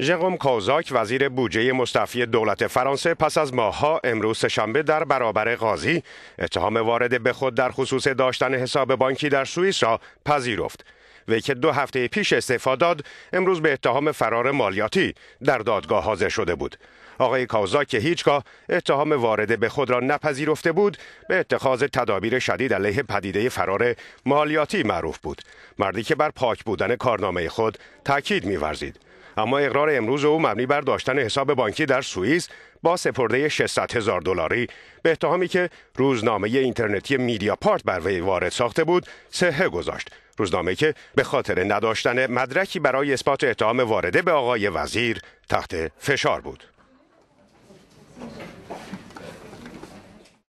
ژروم کوزاک وزیر بودجه مستعفی دولت فرانسه پس از ماهها امروز شنبه در برابر قاضی اتهام وارد به خود در خصوص داشتن حساب بانکی در سوئیس را پذیرفت وی که دو هفته پیش استعفا داد امروز به اتهام فرار مالیاتی در دادگاه حاضر شده بود آقای کاوزا که هیچگاه اتهام وارد به خود را نپذیرفته بود به اتخاذ تدابیر شدید علیه پدیده فرار مالیاتی معروف بود مردی که بر پاک بودن کارنامه خود تاکید می‌ورزید اما اقرار امروز او مبنی بر داشتن حساب بانکی در سوئیس با سپرده 600 هزار دلاری به اتهامی که روزنامه اینترنتی میدیا پارت بر وی وارد ساخته بود صحه گذاشت روزنامه که به خاطر نداشتن مدرکی برای اثبات اتهام وارده به آقای وزیر تحت فشار بود